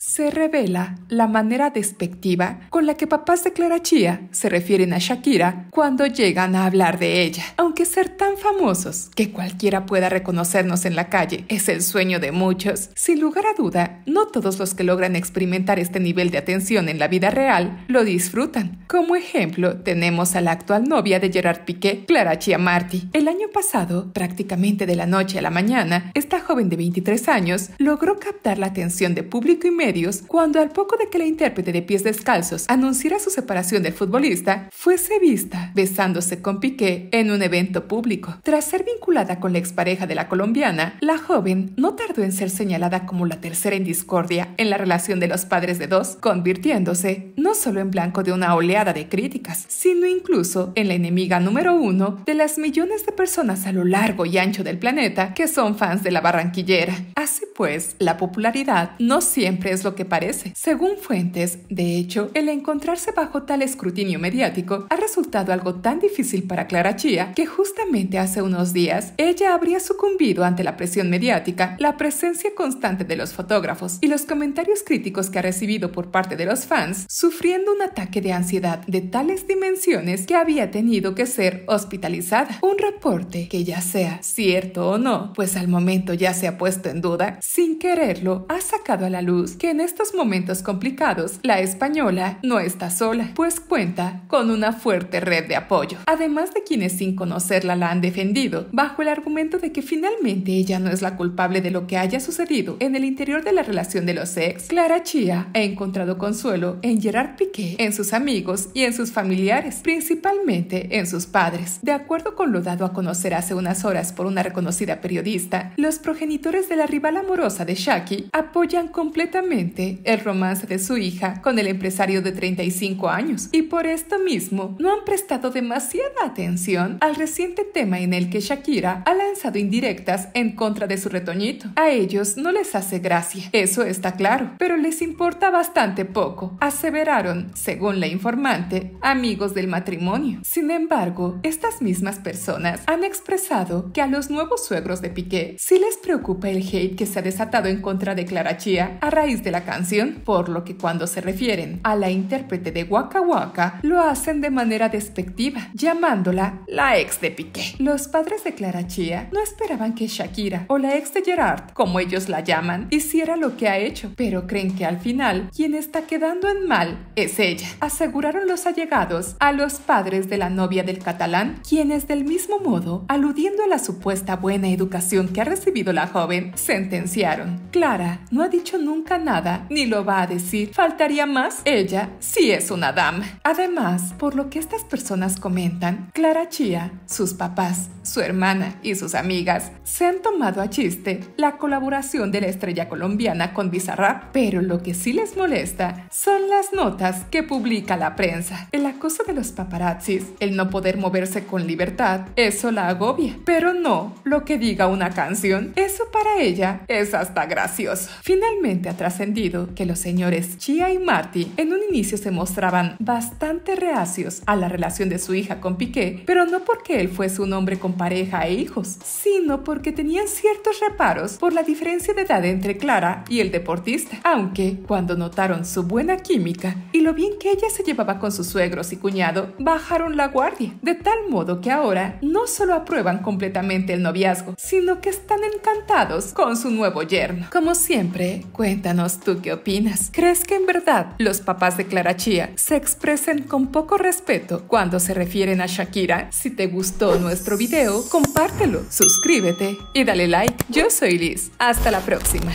se revela la manera despectiva con la que papás de Clara Chía se refieren a Shakira cuando llegan a hablar de ella. Aunque ser tan famosos que cualquiera pueda reconocernos en la calle es el sueño de muchos, sin lugar a duda, no todos los que logran experimentar este nivel de atención en la vida real lo disfrutan. Como ejemplo, tenemos a la actual novia de Gerard Piqué, Clara Chía Martí. El año pasado, prácticamente de la noche a la mañana, esta joven de 23 años logró captar la atención de público y medio cuando al poco de que la intérprete de Pies Descalzos anunciara su separación del futbolista, fuese vista besándose con Piqué en un evento público. Tras ser vinculada con la expareja de la colombiana, la joven no tardó en ser señalada como la tercera en discordia en la relación de los padres de dos, convirtiéndose no solo en blanco de una oleada de críticas, sino incluso en la enemiga número uno de las millones de personas a lo largo y ancho del planeta que son fans de la barranquillera. Así pues, la popularidad no siempre es es lo que parece. Según fuentes, de hecho, el encontrarse bajo tal escrutinio mediático ha resultado algo tan difícil para Clara Chía que justamente hace unos días ella habría sucumbido ante la presión mediática, la presencia constante de los fotógrafos y los comentarios críticos que ha recibido por parte de los fans, sufriendo un ataque de ansiedad de tales dimensiones que había tenido que ser hospitalizada. Un reporte que ya sea cierto o no, pues al momento ya se ha puesto en duda, sin quererlo, ha sacado a la luz que en estos momentos complicados la española no está sola, pues cuenta con una fuerte red de apoyo, además de quienes sin conocerla la han defendido, bajo el argumento de que finalmente ella no es la culpable de lo que haya sucedido en el interior de la relación de los ex. Clara Chía ha encontrado consuelo en Gerard Piqué, en sus amigos y en sus familiares, principalmente en sus padres. De acuerdo con lo dado a conocer hace unas horas por una reconocida periodista, los progenitores de la rival amorosa de Shaki apoyan completamente el romance de su hija con el empresario de 35 años, y por esto mismo no han prestado demasiada atención al reciente tema en el que Shakira ha lanzado indirectas en contra de su retoñito. A ellos no les hace gracia, eso está claro, pero les importa bastante poco, aseveraron, según la informante, amigos del matrimonio. Sin embargo, estas mismas personas han expresado que a los nuevos suegros de Piqué sí les preocupa el hate que se ha desatado en contra de Clara Chía a raíz de la canción, por lo que cuando se refieren a la intérprete de Waka Waka, lo hacen de manera despectiva, llamándola la ex de Piqué. Los padres de Clara Chia no esperaban que Shakira o la ex de Gerard, como ellos la llaman, hiciera lo que ha hecho, pero creen que al final quien está quedando en mal es ella. Aseguraron los allegados a los padres de la novia del catalán, quienes del mismo modo, aludiendo a la supuesta buena educación que ha recibido la joven, sentenciaron. Clara no ha dicho nunca nada ni lo va a decir. Faltaría más, ella sí es una dama. Además, por lo que estas personas comentan, Clara Chia, sus papás, su hermana y sus amigas se han tomado a chiste la colaboración de la estrella colombiana con Bizarrap, pero lo que sí les molesta son las notas que publica la prensa. El acoso de los paparazzis, el no poder moverse con libertad, eso la agobia, pero no lo que diga una canción. Eso para ella es hasta gracioso. Finalmente, atrás que los señores Chia y Marty en un inicio se mostraban bastante reacios a la relación de su hija con Piqué, pero no porque él fuese un hombre con pareja e hijos, sino porque tenían ciertos reparos por la diferencia de edad entre Clara y el deportista, aunque cuando notaron su buena química y lo bien que ella se llevaba con sus suegros y cuñado, bajaron la guardia, de tal modo que ahora no solo aprueban completamente el noviazgo, sino que están encantados con su nuevo yerno. Como siempre, cuéntanos ¿tú qué opinas? ¿Crees que en verdad los papás de Clara Chía se expresen con poco respeto cuando se refieren a Shakira? Si te gustó nuestro video, compártelo, suscríbete y dale like. Yo soy Liz. Hasta la próxima.